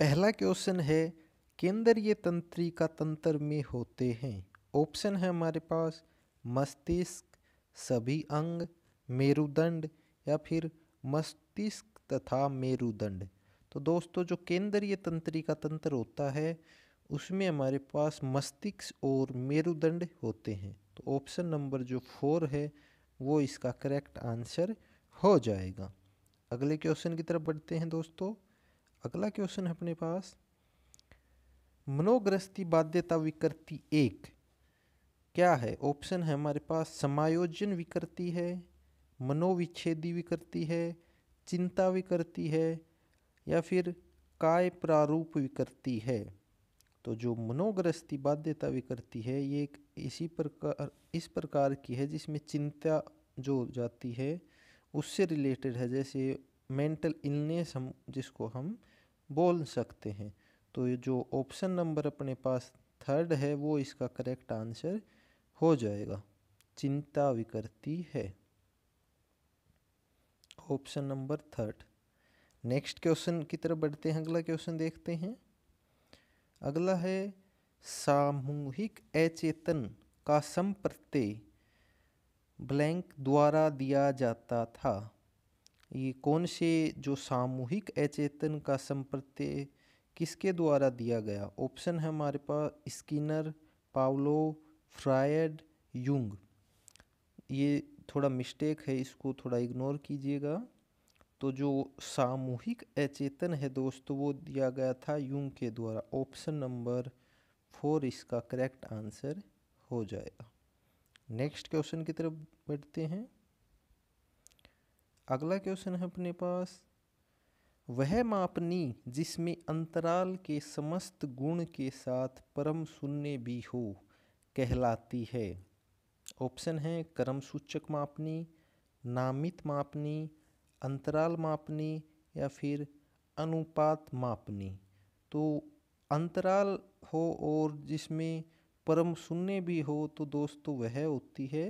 पहला क्वेश्चन है केंद्रीय तंत्रिका तंत्र में होते हैं ऑप्शन है हमारे पास मस्तिष्क सभी अंग मेरुदंड या फिर मस्तिष्क तथा मेरुदंड तो दोस्तों जो केंद्रीय तंत्रिका तंत्र होता है उसमें हमारे पास मस्तिष्क और मेरुदंड होते हैं तो ऑप्शन नंबर जो फोर है वो इसका करेक्ट आंसर हो जाएगा अगले क्वेश्चन की तरफ बढ़ते हैं दोस्तों अगला क्वेश्चन है अपने पास मनोग्रस्ती बाध्यता विकृति एक क्या है ऑप्शन है हमारे पास समायोजन विकृति है मनोविच्छेदी भी करती है चिंता भी करती है या फिर काय प्रारूप भी करती है तो जो मनोग्रस्ती बाध्यता भी करती है ये एक इसी प्रकार इस प्रकार की है जिसमें चिंता जो जाती है उससे रिलेटेड है जैसे मेंटल इलनेस हम जिसको हम बोल सकते हैं तो ये जो ऑप्शन नंबर अपने पास थर्ड है वो इसका करेक्ट आंसर हो जाएगा चिंता विकरती है option number third next question की तरफ बढ़ते हैं अगला क्वेश्चन देखते हैं अगला है सामूहिक अचेतन का संप्रत्यय ब्लैंक द्वारा दिया जाता था ये कौन से जो सामूहिक अचेतन का संप्रत्यय किसके द्वारा दिया गया ऑप्शन है हमारे पास स्किनर पावलो फ्रायड यूंग ये थोड़ा मिस्टेक है इसको थोड़ा इग्नोर कीजिएगा तो जो सामूहिक अचेतन है दोस्तों वो दिया गया था यूंग के द्वारा ऑप्शन नंबर फोर इसका करेक्ट आंसर हो जाएगा नेक्स्ट क्वेश्चन की तरफ बढ़ते हैं अगला क्वेश्चन है अपने पास वह मापनी जिसमें अंतराल के समस्त गुण के साथ परम शून्य भी हो कहलाती है ऑप्शन हैं कर्म सूचक मापनी नामित मापनी अंतराल मापनी या फिर अनुपात मापनी तो अंतराल हो और जिसमें परम शून्य भी हो तो दोस्तों वह होती है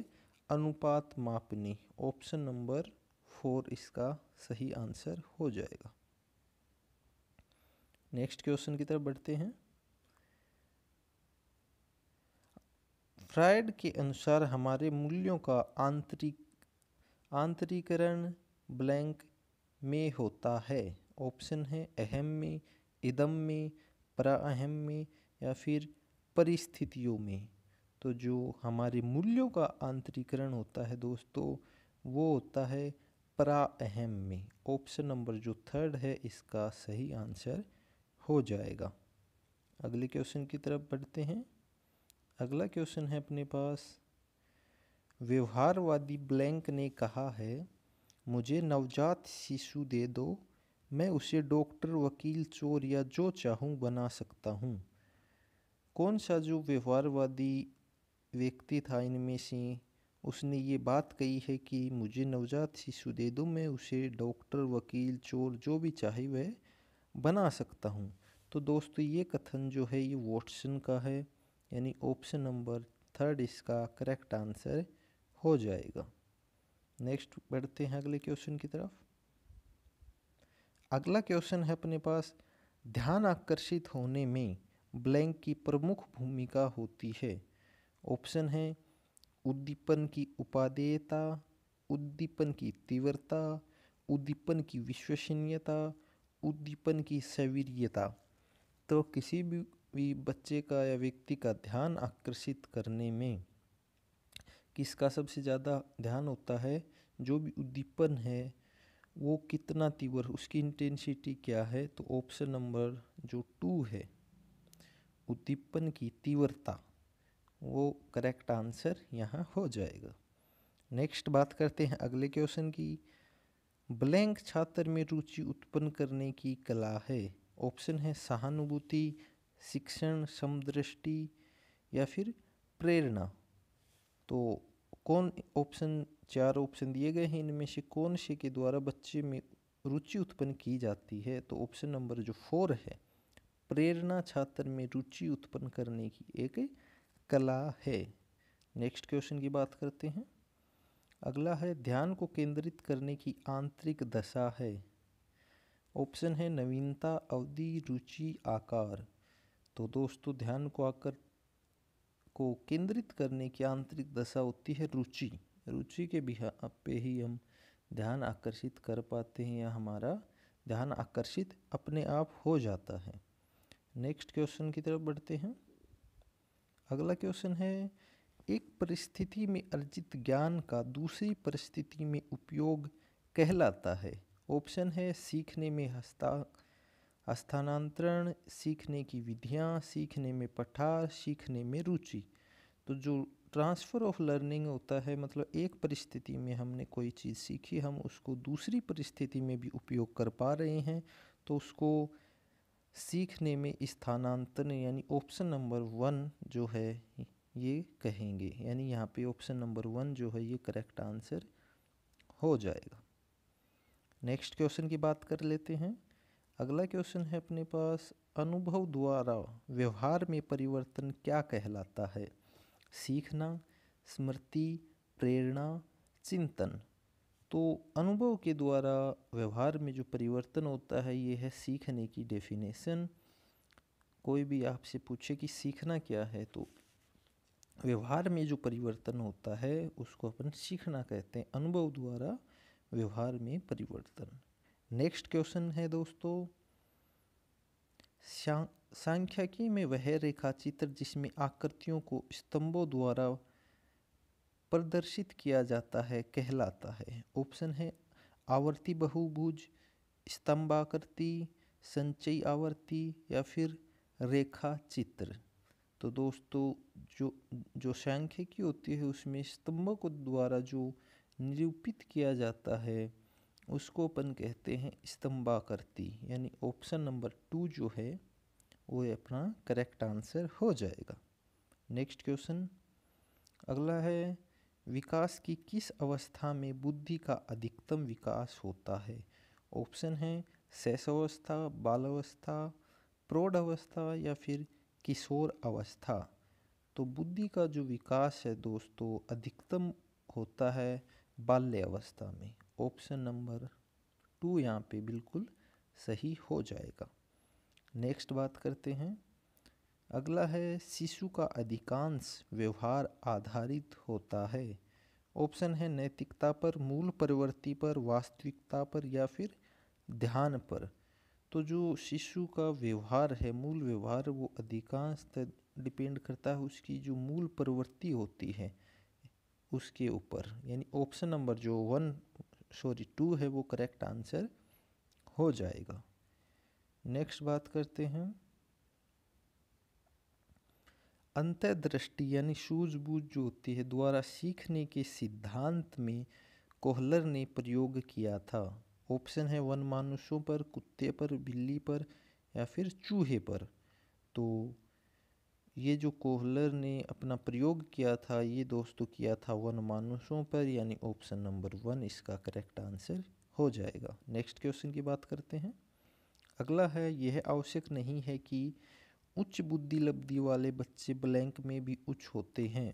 अनुपात मापनी ऑप्शन नंबर फोर इसका सही आंसर हो जाएगा नेक्स्ट क्वेश्चन की तरफ बढ़ते हैं फ्राइड के अनुसार हमारे मूल्यों का आंतरिक आंतरीकरण ब्लैंक में होता है ऑप्शन है अहम में इदम में प्राअहम में या फिर परिस्थितियों में तो जो हमारे मूल्यों का आंतरीकरण होता है दोस्तों वो होता है प्राअहम में ऑप्शन नंबर जो थर्ड है इसका सही आंसर हो जाएगा अगले क्वेश्चन की तरफ बढ़ते हैं अगला क्वेश्चन है अपने पास व्यवहारवादी ब्लैंक ने कहा है मुझे नवजात शिशु दे दो मैं उसे डॉक्टर वकील चोर या जो चाहूँ बना सकता हूँ कौन सा जो व्यवहारवादी व्यक्ति था इनमें से उसने ये बात कही है कि मुझे नवजात शिशु दे दो मैं उसे डॉक्टर वकील चोर जो भी चाहे वह बना सकता हूँ तो दोस्तों ये कथन जो है ये वॉटसन का है यानी ऑप्शन नंबर थर्ड इसका करेक्ट आंसर हो जाएगा नेक्स्ट बढ़ते हैं अगले क्वेश्चन की तरफ अगला क्वेश्चन है अपने पास ध्यान आकर्षित होने में ब्लैंक की प्रमुख भूमिका होती है ऑप्शन है उद्दीपन की उपादेयता उद्दीपन की तीव्रता उद्दीपन की विश्वसनीयता उद्दीपन की सवीरियता तो किसी भी भी बच्चे का या व्यक्ति का ध्यान आकर्षित करने में किसका सबसे ज़्यादा ध्यान होता है जो भी उद्दीपन है वो कितना तीव्र उसकी इंटेंसिटी क्या है तो ऑप्शन नंबर जो टू है उद्दीपन की तीव्रता वो करेक्ट आंसर यहाँ हो जाएगा नेक्स्ट बात करते हैं अगले क्वेश्चन की ब्लैंक छात्र में रुचि उत्पन्न करने की कला है ऑप्शन है सहानुभूति शिक्षण समदृष्टि या फिर प्रेरणा तो कौन ऑप्शन चार ऑप्शन दिए गए हैं इनमें से कौन से के द्वारा बच्चे में रुचि उत्पन्न की जाती है तो ऑप्शन नंबर जो फोर है प्रेरणा छात्र में रुचि उत्पन्न करने की एक कला है नेक्स्ट क्वेश्चन की बात करते हैं अगला है ध्यान को केंद्रित करने की आंतरिक दशा है ऑप्शन है नवीनता अवधि रुचि आकार तो दोस्तों ध्यान को आकर को केंद्रित करने की आंतरिक दशा होती है रुचि रुचि के बिहार पे ही हम ध्यान आकर्षित कर पाते हैं या हमारा ध्यान आकर्षित अपने आप हो जाता है नेक्स्ट क्वेश्चन की तरफ बढ़ते हैं अगला क्वेश्चन है एक परिस्थिति में अर्जित ज्ञान का दूसरी परिस्थिति में उपयोग कहलाता है ऑप्शन है सीखने में हस्ता स्थानांतरण सीखने की विधियाँ सीखने में पठार सीखने में रुचि तो जो ट्रांसफ़र ऑफ लर्निंग होता है मतलब एक परिस्थिति में हमने कोई चीज़ सीखी हम उसको दूसरी परिस्थिति में भी उपयोग कर पा रहे हैं तो उसको सीखने में स्थानांतरण यानी ऑप्शन नंबर वन जो है ये कहेंगे यानी यहाँ पे ऑप्शन नंबर वन जो है ये करेक्ट आंसर हो जाएगा नेक्स्ट क्वेश्चन की बात कर लेते हैं अगला क्वेश्चन है अपने पास अनुभव द्वारा व्यवहार में परिवर्तन क्या कहलाता है सीखना स्मृति प्रेरणा चिंतन तो अनुभव के द्वारा व्यवहार में जो परिवर्तन होता है ये है सीखने की डेफिनेशन कोई भी आपसे पूछे कि सीखना क्या है तो व्यवहार में जो परिवर्तन होता है उसको अपन सीखना कहते हैं अनुभव द्वारा व्यवहार में परिवर्तन नेक्स्ट क्वेश्चन है दोस्तों सांख्यिकी में वह रेखा चित्र जिसमें आकृतियों को स्तंभों द्वारा प्रदर्शित किया जाता है कहलाता है ऑप्शन है आवर्ती बहुभुज स्तंभाकृति संचयी आवर्ती या फिर रेखा चित्र तो दोस्तों जो जो सांख्यिकी होती है उसमें स्तंभों को द्वारा जो निरूपित किया जाता है उसको अपन कहते हैं स्तंभाकृति यानी ऑप्शन नंबर टू जो है वो अपना करेक्ट आंसर हो जाएगा नेक्स्ट क्वेश्चन अगला है विकास की किस अवस्था में बुद्धि का अधिकतम विकास होता है ऑप्शन है अवस्था प्रौढ़ अवस्था या फिर किशोर अवस्था तो बुद्धि का जो विकास है दोस्तों अधिकतम होता है बाल्य अवस्था में ऑप्शन नंबर टू यहाँ पे बिल्कुल सही हो जाएगा नेक्स्ट बात करते हैं अगला है शिशु का अधिकांश व्यवहार आधारित होता है ऑप्शन है नैतिकता पर मूल प्रवृत्ति पर वास्तविकता पर या फिर ध्यान पर तो जो शिशु का व्यवहार है मूल व्यवहार वो अधिकांश डिपेंड करता है उसकी जो मूल प्रवृत्ति होती है उसके ऊपर यानी ऑप्शन नंबर जो वन सॉरी टू है वो करेक्ट आंसर हो जाएगा नेक्स्ट बात करते हैं अंतर्दृष्टि यानी सूझबूझ जो होती है द्वारा सीखने के सिद्धांत में कोहलर ने प्रयोग किया था ऑप्शन है वन मानुषों पर कुत्ते पर बिल्ली पर या फिर चूहे पर तो ये जो कोहलर ने अपना प्रयोग किया था ये दोस्तों किया था वन मानुषों पर यानी ऑप्शन नंबर वन इसका करेक्ट आंसर हो जाएगा नेक्स्ट क्वेश्चन की बात करते हैं अगला है यह आवश्यक नहीं है कि उच्च बुद्धि लब्धि वाले बच्चे ब्लैंक में भी उच्च होते हैं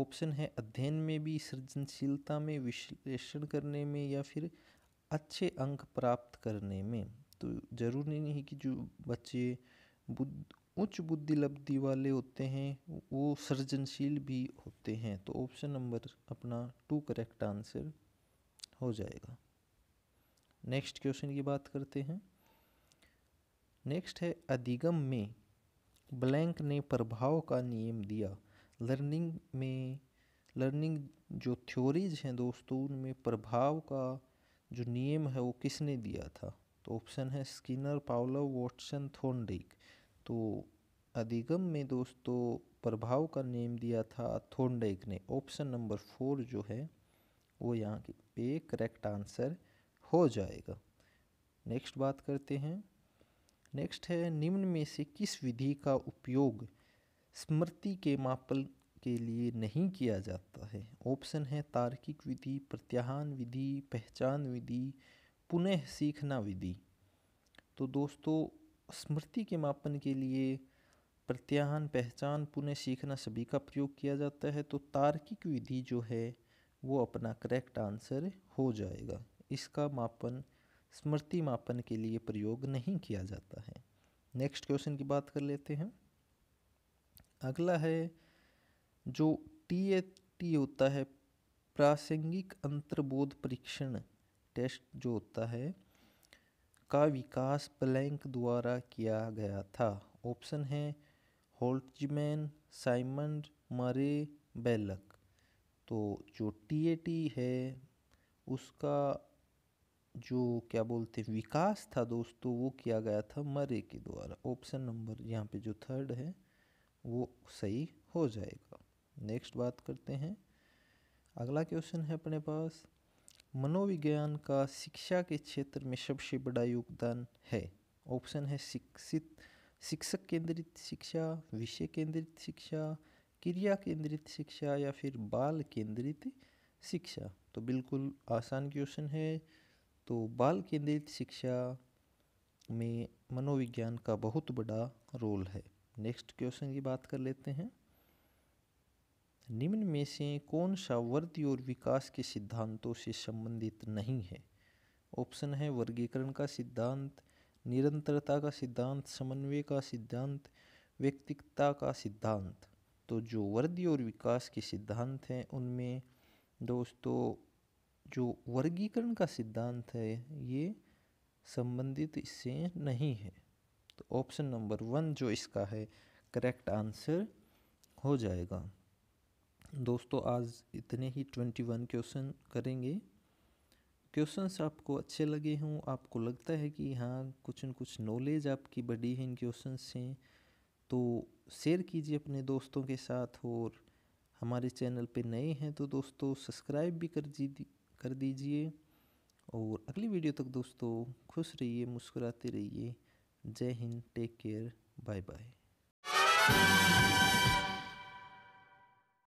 ऑप्शन है अध्ययन में भी सृजनशीलता में विश्लेषण करने में या फिर अच्छे अंक प्राप्त करने में तो ज़रूरी नहीं है कि जो बच्चे बुद्ध उच्च बुद्धि लब्धि वाले होते हैं वो सृजनशील भी होते हैं तो ऑप्शन नंबर अपना टू करेक्ट आंसर हो जाएगा नेक्स्ट क्वेश्चन की बात करते हैं नेक्स्ट है अधिगम में ब्लैंक ने प्रभाव का नियम दिया लर्निंग में लर्निंग जो थ्योरीज हैं दोस्तों उनमें प्रभाव का जो नियम है वो किसने दिया था तो ऑप्शन है स्किनर पावलो वॉटसन थोनडिक तो अधिगम में दोस्तों प्रभाव का नेम दिया था थोंडेक ने ऑप्शन नंबर फोर जो है वो यहाँ पे करेक्ट आंसर हो जाएगा नेक्स्ट बात करते हैं नेक्स्ट है निम्न में से किस विधि का उपयोग स्मृति के मापन के लिए नहीं किया जाता है ऑप्शन है तार्किक विधि प्रत्याहान विधि पहचान विधि पुनः सीखना विधि तो दोस्तों स्मृति के मापन के लिए प्रत्याहन पहचान पुनः सीखना सभी का प्रयोग किया जाता है तो तार्किक विधि जो है वो अपना करेक्ट आंसर हो जाएगा इसका मापन स्मृति मापन के लिए प्रयोग नहीं किया जाता है नेक्स्ट क्वेश्चन की बात कर लेते हैं अगला है जो टी ए टी होता है प्रासंगिक अंतर्बोध परीक्षण टेस्ट जो होता है का विकास प्लैंक द्वारा किया गया था ऑप्शन है होल्टजमैन साइमन मरे बेलक तो जो टी है उसका जो क्या बोलते हैं विकास था दोस्तों वो किया गया था मरे के द्वारा ऑप्शन नंबर यहाँ पे जो थर्ड है वो सही हो जाएगा नेक्स्ट बात करते हैं अगला क्वेश्चन है अपने पास मनोविज्ञान का शिक्षा के क्षेत्र में सबसे बड़ा योगदान है ऑप्शन है शिक्षित शिक्षक केंद्रित शिक्षा विषय केंद्रित शिक्षा क्रिया केंद्रित शिक्षा या फिर बाल केंद्रित शिक्षा तो बिल्कुल आसान क्वेश्चन है तो बाल केंद्रित शिक्षा में मनोविज्ञान का बहुत बड़ा रोल है नेक्स्ट क्वेश्चन की बात कर लेते हैं निम्न में से कौन सा वृद्धि और विकास के सिद्धांतों से संबंधित नहीं है ऑप्शन है वर्गीकरण का सिद्धांत निरंतरता का सिद्धांत समन्वय का सिद्धांत व्यक्तिकता का सिद्धांत तो जो वृद्धि और विकास के सिद्धांत हैं उनमें दोस्तों जो वर्गीकरण का सिद्धांत है ये संबंधित इससे नहीं है तो ऑप्शन नंबर वन जो इसका है करेक्ट आंसर हो जाएगा दोस्तों आज इतने ही ट्वेंटी वन क्वेश्चन करेंगे क्वेश्चंस आपको अच्छे लगे हों आपको लगता है कि हाँ कुछ न कुछ नॉलेज आपकी बढ़ी है इन क्वेश्चन से तो शेयर कीजिए अपने दोस्तों के साथ और हमारे चैनल पे नए हैं तो दोस्तों सब्सक्राइब भी कर जी कर दीजिए और अगली वीडियो तक दोस्तों खुश रहिए मुस्कुराते रहिए जय Hind take care bye bye